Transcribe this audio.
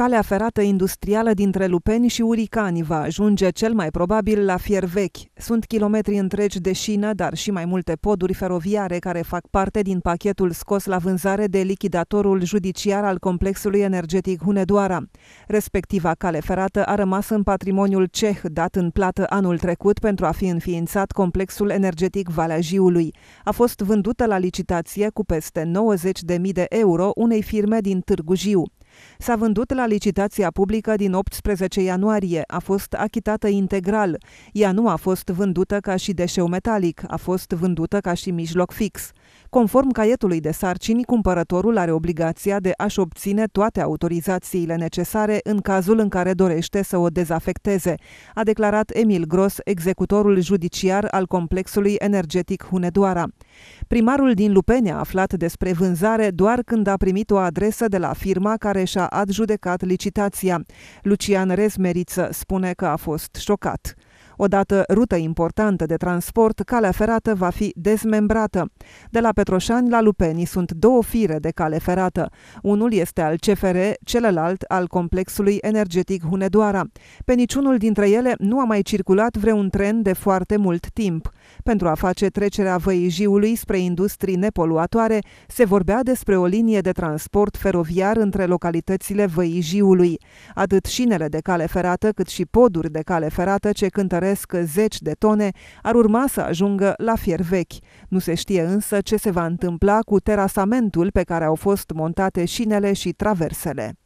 calea ferată industrială dintre Lupeni și Uricani va ajunge cel mai probabil la fier vechi. Sunt kilometri întregi de șină, dar și mai multe poduri feroviare care fac parte din pachetul scos la vânzare de lichidatorul judiciar al complexului energetic Hunedoara. Respectiva cale ferată a rămas în patrimoniul ceh, dat în plată anul trecut pentru a fi înființat complexul energetic Valea Jiului. A fost vândută la licitație cu peste 90.000 de euro unei firme din Târgu Jiu. S-a vândut la licitația publică din 18 ianuarie, a fost achitată integral. Ea nu a fost vândută ca și deșeu metalic, a fost vândută ca și mijloc fix. Conform caietului de sarcini, cumpărătorul are obligația de a-și obține toate autorizațiile necesare în cazul în care dorește să o dezafecteze, a declarat Emil Gros, executorul judiciar al complexului energetic Hunedoara. Primarul din Lupeni a aflat despre vânzare doar când a primit o adresă de la firma care și-a adjudecat licitația. Lucian Rezmeriță spune că a fost șocat. Odată rută importantă de transport, calea ferată va fi dezmembrată. De la Petroșani la Lupeni sunt două fire de cale ferată. Unul este al CFR, celălalt al complexului energetic Hunedoara. Pe niciunul dintre ele nu a mai circulat vreun tren de foarte mult timp. Pentru a face trecerea Văijiului spre industrii nepoluatoare, se vorbea despre o linie de transport feroviar între localitățile Văijiului. Atât șinele de cale ferată, cât și poduri de cale ferată ce cântăresc zeci de tone ar urma să ajungă la fier vechi. Nu se știe însă ce se va întâmpla cu terasamentul pe care au fost montate șinele și traversele.